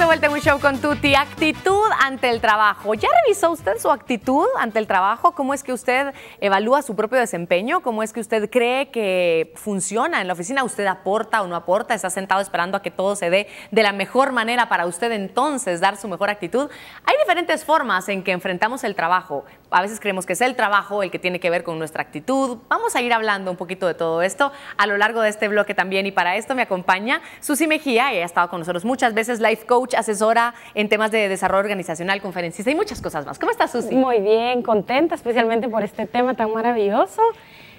de vuelta en un show con Tuti. Actitud ante el trabajo. ¿Ya revisó usted su actitud ante el trabajo? ¿Cómo es que usted evalúa su propio desempeño? ¿Cómo es que usted cree que funciona en la oficina? ¿Usted aporta o no aporta? ¿Está sentado esperando a que todo se dé de la mejor manera para usted entonces dar su mejor actitud? Hay diferentes formas en que enfrentamos el trabajo. A veces creemos que es el trabajo el que tiene que ver con nuestra actitud. Vamos a ir hablando un poquito de todo esto a lo largo de este bloque también. Y para esto me acompaña Susi Mejía, ella ha estado con nosotros muchas veces, life coach asesora en temas de desarrollo organizacional, conferencista y muchas cosas más. ¿Cómo estás, Susi? Muy bien, contenta especialmente por este tema tan maravilloso,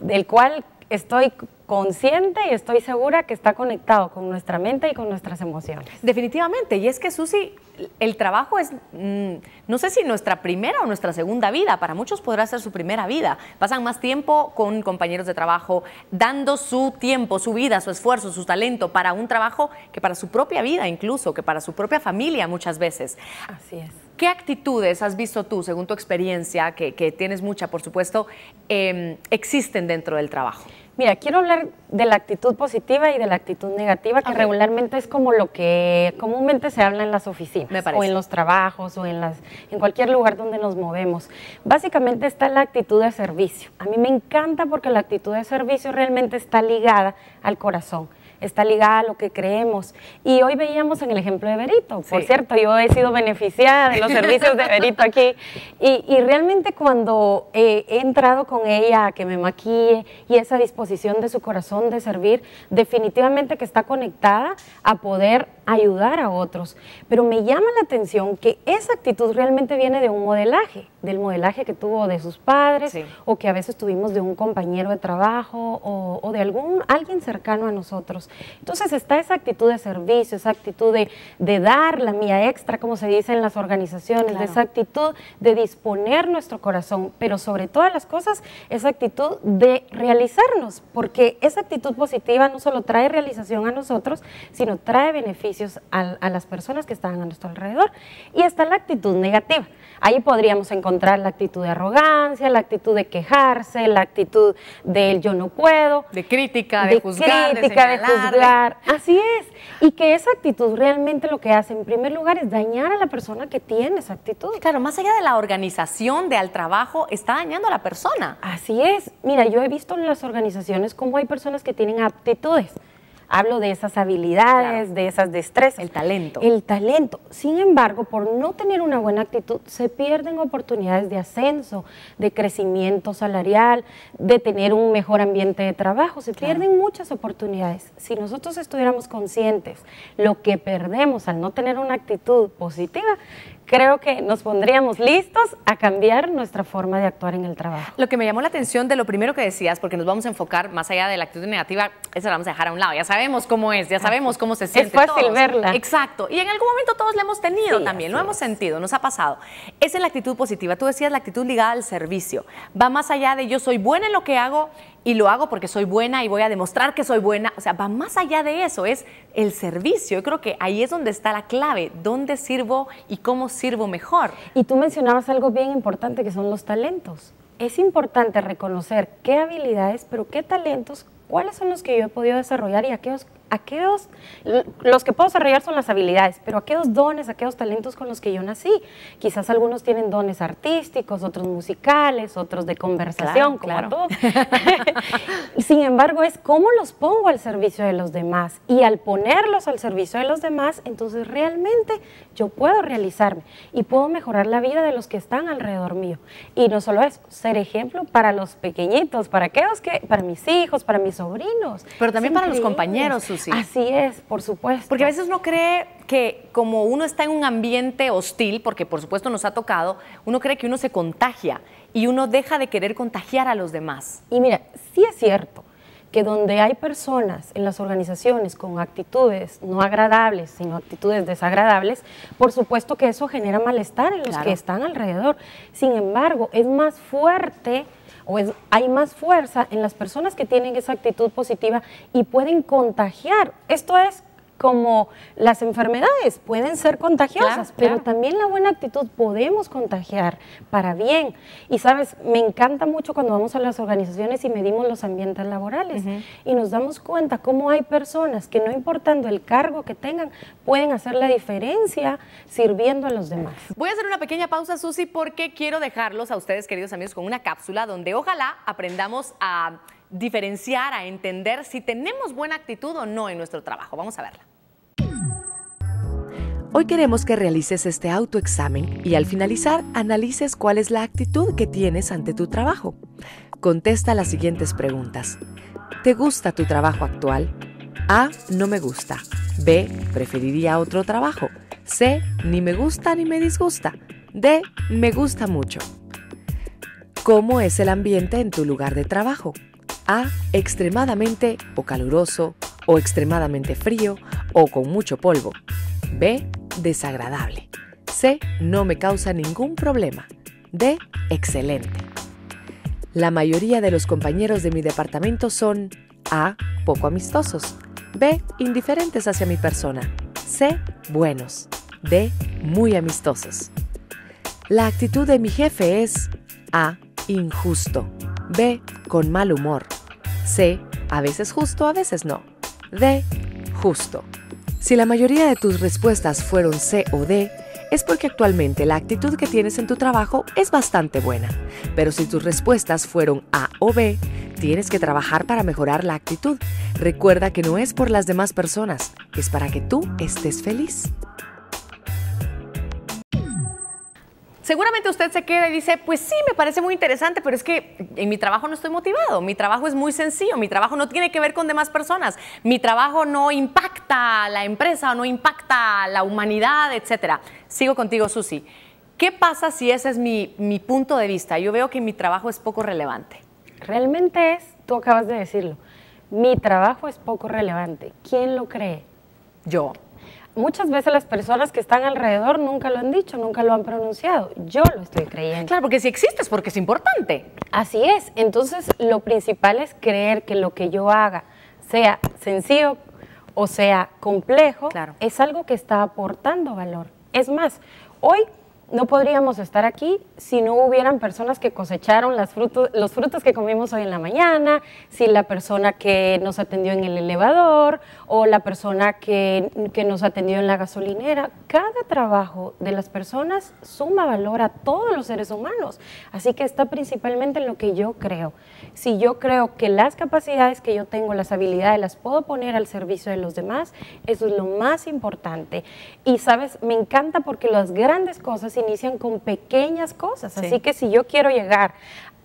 del cual estoy consciente y estoy segura que está conectado con nuestra mente y con nuestras emociones. Definitivamente, y es que Susi, el trabajo es, mm, no sé si nuestra primera o nuestra segunda vida, para muchos podrá ser su primera vida. Pasan más tiempo con compañeros de trabajo, dando su tiempo, su vida, su esfuerzo, su talento para un trabajo que para su propia vida incluso, que para su propia familia muchas veces. Así es. ¿Qué actitudes has visto tú, según tu experiencia, que, tienes mucha, por supuesto, em, existen dentro del trabajo? Mira, quiero hablar de la actitud positiva y de la actitud negativa, que regularmente es como lo que comúnmente se habla en las oficinas, o en los trabajos, o en, las, en cualquier lugar donde nos movemos. Básicamente está la actitud de servicio. A mí me encanta porque la actitud de servicio realmente está ligada al corazón está ligada a lo que creemos. Y hoy veíamos en el ejemplo de Berito, por cierto, yo he sido beneficiada de los servicios de Berito aquí, y, realmente cuando he entrado con ella a que me maquille y esa disposición de su corazón de servir, definitivamente que está conectada a poder ayudar a otros. Pero me llama la atención que esa actitud realmente viene de un modelaje del modelaje que tuvo de sus padres o que a veces tuvimos de un compañero de trabajo o, de algún alguien cercano a nosotros. Entonces está esa actitud de servicio, esa actitud de, dar la mía extra, como se dice en las organizaciones, esa actitud de disponer nuestro corazón, pero sobre todas las cosas, esa actitud de realizarnos, porque esa actitud positiva no solo trae realización a nosotros, sino trae beneficios a, las personas que están a nuestro alrededor. Y está la actitud negativa. Ahí podríamos encontrar la actitud de arrogancia, la actitud de quejarse, la actitud del yo no puedo. De crítica, de, juzgar. de, juzgar. Así es. Y que esa actitud realmente lo que hace en primer lugar es dañar a la persona que tiene esa actitud. Claro, más allá de la organización, de al trabajo, está dañando a la persona. Así es. Mira, yo he visto en las organizaciones cómo hay personas que tienen aptitudes Hablo de esas habilidades, de esas destrezas. El talento. El talento. Sin embargo, por no tener una buena actitud, se pierden oportunidades de ascenso, de crecimiento salarial, de tener un mejor ambiente de trabajo. Se pierden muchas oportunidades. Si nosotros estuviéramos conscientes lo que perdemos al no tener una actitud positiva, creo que nos pondríamos listos a cambiar nuestra forma de actuar en el trabajo. Lo que me llamó la atención de lo primero que decías, porque nos vamos a enfocar más allá de la actitud negativa, eso lo vamos a dejar a un lado, ya sabes ya sabemos cómo es, ya sabemos cómo se siente. Es fácil verla. Exacto. Y en algún momento todos la hemos tenido también, lo hemos sentido, nos ha pasado. Esa es la actitud positiva. Tú decías la actitud ligada al servicio. Va más allá de yo soy buena en lo que hago y lo hago porque soy buena y voy a demostrar que soy buena. O sea, va más allá de eso, es el servicio. Yo creo que ahí es donde está la clave, dónde sirvo y cómo sirvo mejor. Y tú mencionabas algo bien importante que son los talentos. Es importante reconocer qué habilidades, pero qué talentos cuáles son los que yo he podido desarrollar y aquellos aquellos, los que puedo desarrollar son las habilidades, pero aquellos dones, aquellos talentos con los que yo nací. Quizás algunos tienen dones artísticos, otros musicales, otros de conversación, claro, como Sin embargo, es cómo los pongo al servicio de los demás. Y al ponerlos al servicio de los demás, entonces realmente yo puedo realizarme y puedo mejorar la vida de los que están alrededor mío. Y no solo es ser ejemplo para los pequeñitos, para aquellos que, para mis hijos, para mis sobrinos. Pero también para los compañeros, sus así. es, por supuesto. Porque a veces uno cree que como uno está en un ambiente hostil, porque por supuesto nos ha tocado, uno cree que uno se contagia y uno deja de querer contagiar a los demás. Y mira, sí es cierto que donde hay personas en las organizaciones con actitudes no agradables, sino actitudes desagradables, por supuesto que eso genera malestar en los que están alrededor. Sin embargo, es más fuerte o es, hay más fuerza en las personas que tienen esa actitud positiva y pueden contagiar. Esto es como las enfermedades pueden ser contagiosas, pero también la buena actitud podemos contagiar para bien. Y sabes, me encanta mucho cuando vamos a las organizaciones y medimos los ambientes laborales y nos damos cuenta cómo hay personas que no importando el cargo que tengan, pueden hacer la diferencia sirviendo a los demás. Voy a hacer una pequeña pausa, Susi, porque quiero dejarlos a ustedes, queridos amigos, con una cápsula donde ojalá aprendamos a diferenciar, a entender si tenemos buena actitud o no en nuestro trabajo. Vamos a verla. Hoy queremos que realices este autoexamen y al finalizar analices cuál es la actitud que tienes ante tu trabajo. Contesta las siguientes preguntas. ¿Te gusta tu trabajo actual? A. No me gusta. B. Preferiría otro trabajo. C. Ni me gusta ni me disgusta. D. Me gusta mucho. ¿Cómo es el ambiente en tu lugar de trabajo? A. Extremadamente o caluroso o extremadamente frío o con mucho polvo. B desagradable. C, no me causa ningún problema. D, excelente. La mayoría de los compañeros de mi departamento son A, poco amistosos. B, indiferentes hacia mi persona. C, buenos. D, muy amistosos. La actitud de mi jefe es A, injusto. B, con mal humor. C, a veces justo, a veces no. D, justo. Si la mayoría de tus respuestas fueron C o D, es porque actualmente la actitud que tienes en tu trabajo es bastante buena. Pero si tus respuestas fueron A o B, tienes que trabajar para mejorar la actitud. Recuerda que no es por las demás personas, es para que tú estés feliz. Seguramente usted se queda y dice, pues sí, me parece muy interesante, pero es que en mi trabajo no estoy motivado, mi trabajo es muy sencillo, mi trabajo no tiene que ver con demás personas, mi trabajo no impacta a la empresa, no impacta la humanidad, etc. Sigo contigo, Susi. ¿Qué pasa si ese es mi, mi punto de vista? Yo veo que mi trabajo es poco relevante. Realmente es, tú acabas de decirlo, mi trabajo es poco relevante. ¿Quién lo cree? Yo muchas veces las personas que están alrededor nunca lo han dicho, nunca lo han pronunciado. Yo lo estoy creyendo. Claro, porque si existe es porque es importante. Así es. Entonces, lo principal es creer que lo que yo haga, sea sencillo o sea complejo, claro. es algo que está aportando valor. Es más, hoy no podríamos estar aquí si no hubieran personas que cosecharon las frutos, los frutos que comimos hoy en la mañana, si la persona que nos atendió en el elevador o la persona que, nos atendió en la gasolinera. Cada trabajo de las personas suma valor a todos los seres humanos. Así que está principalmente en lo que yo creo. Si yo creo que las capacidades que yo tengo, las habilidades, las puedo poner al servicio de los demás, eso es lo más importante. Y sabes, me encanta porque las grandes cosas inician con pequeñas cosas. Así que si yo quiero llegar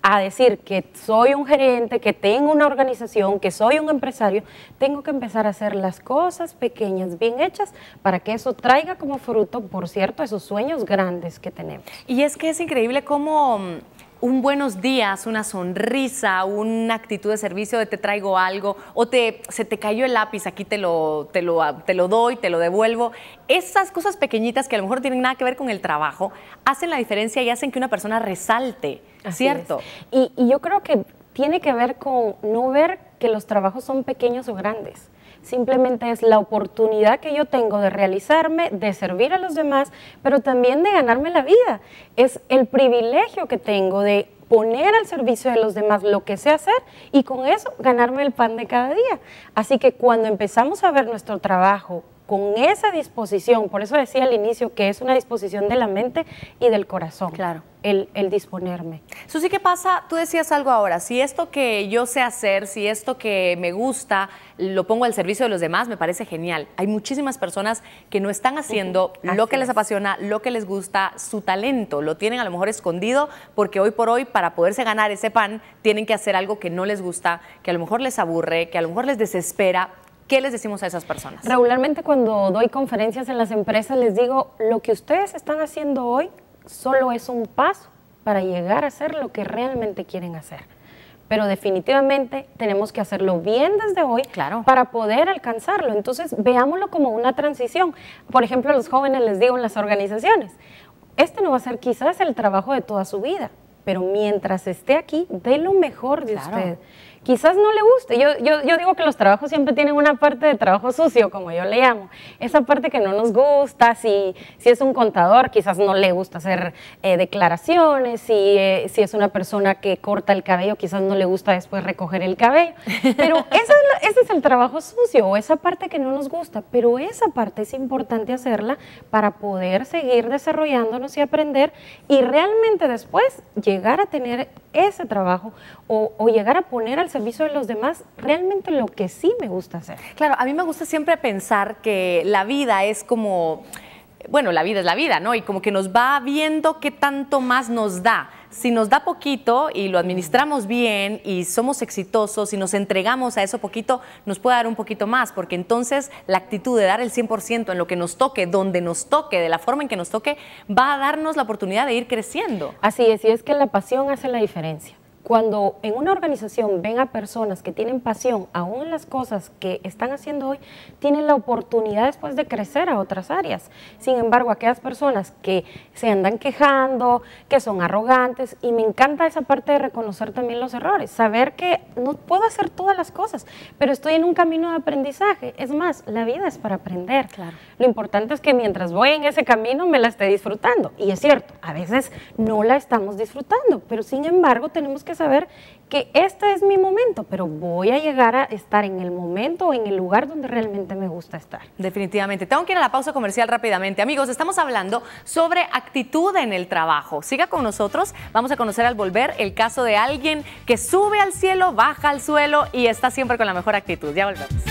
a decir que soy un gerente, que tengo una organización, que soy un empresario, tengo que empezar a hacer las cosas pequeñas, bien hechas, para que eso traiga como fruto, por cierto, esos sueños grandes que tenemos. Y es que es increíble cómo un buenos días, una sonrisa, una actitud de servicio de te traigo algo o te, se te cayó el lápiz, aquí te lo, te, lo, te lo doy, te lo devuelvo. Esas cosas pequeñitas que a lo mejor tienen nada que ver con el trabajo hacen la diferencia y hacen que una persona resalte, ¿cierto? y yo creo que tiene que ver con no ver que los trabajos son pequeños o grandes simplemente es la oportunidad que yo tengo de realizarme, de servir a los demás, pero también de ganarme la vida. Es el privilegio que tengo de poner al servicio de los demás lo que sé hacer y con eso ganarme el pan de cada día. Así que cuando empezamos a ver nuestro trabajo con esa disposición, por eso decía al inicio que es una disposición de la mente y del corazón. Claro. El, disponerme. Susi, ¿qué pasa? Tú decías algo ahora, si esto que yo sé hacer, si esto que me gusta, lo pongo al servicio de los demás, me parece genial. Hay muchísimas personas que no están haciendo lo que les apasiona, lo que les gusta, su talento, lo tienen a lo mejor escondido, porque hoy por hoy, para poderse ganar ese pan, tienen que hacer algo que no les gusta, que a lo mejor les aburre, que a lo mejor les desespera, ¿Qué les decimos a esas personas? Regularmente cuando doy conferencias en las empresas les digo, lo que ustedes están haciendo hoy solo es un paso para llegar a hacer lo que realmente quieren hacer. Pero definitivamente tenemos que hacerlo bien desde hoy claro. para poder alcanzarlo. Entonces, veámoslo como una transición. Por ejemplo, a los jóvenes les digo en las organizaciones, este no va a ser quizás el trabajo de toda su vida, pero mientras esté aquí, dé lo mejor de usted quizás no le guste. Yo, yo, digo que los trabajos siempre tienen una parte de trabajo sucio, como yo le llamo. Esa parte que no nos gusta, si, si es un contador, quizás no le gusta hacer eh, declaraciones, eh, si, es una persona que corta el cabello, quizás no le gusta después recoger el cabello. Pero ese es el trabajo sucio, o esa parte que no nos gusta, pero esa parte es importante hacerla para poder seguir desarrollándonos y aprender y realmente después llegar a tener ese trabajo o, o llegar a poner al servicio servicio de los demás realmente lo que sí me gusta hacer. Claro, a mí me gusta siempre pensar que la vida es como bueno, la vida es la vida, ¿no? Y como que nos va viendo qué tanto más nos da. Si nos da poquito y lo administramos bien y somos exitosos y nos entregamos a eso poquito, nos puede dar un poquito más, porque entonces la actitud de dar el 100% en lo que nos toque, donde nos toque, de la forma en que nos toque, va a darnos la oportunidad de ir creciendo. Así es, y es que la pasión hace la diferencia cuando en una organización ven a personas que tienen pasión, aún en las cosas que están haciendo hoy, tienen la oportunidad después de crecer a otras áreas. Sin embargo, aquellas personas que se andan quejando, que son arrogantes, y me encanta esa parte de reconocer también los errores, saber que no puedo hacer todas las cosas, pero estoy en un camino de aprendizaje. Es más, la vida es para aprender. Claro. Lo importante es que mientras voy en ese camino me la esté disfrutando. Y es cierto, a veces no la estamos disfrutando, pero sin embargo tenemos que saber que este es mi momento, pero voy a llegar a estar en el momento o en el lugar donde realmente me gusta estar. Definitivamente. Tengo que ir a la pausa comercial rápidamente. Amigos, estamos hablando sobre actitud en el trabajo. Siga con nosotros. Vamos a conocer al volver el caso de alguien que sube al cielo, baja al suelo y está siempre con la mejor actitud. Ya volvemos.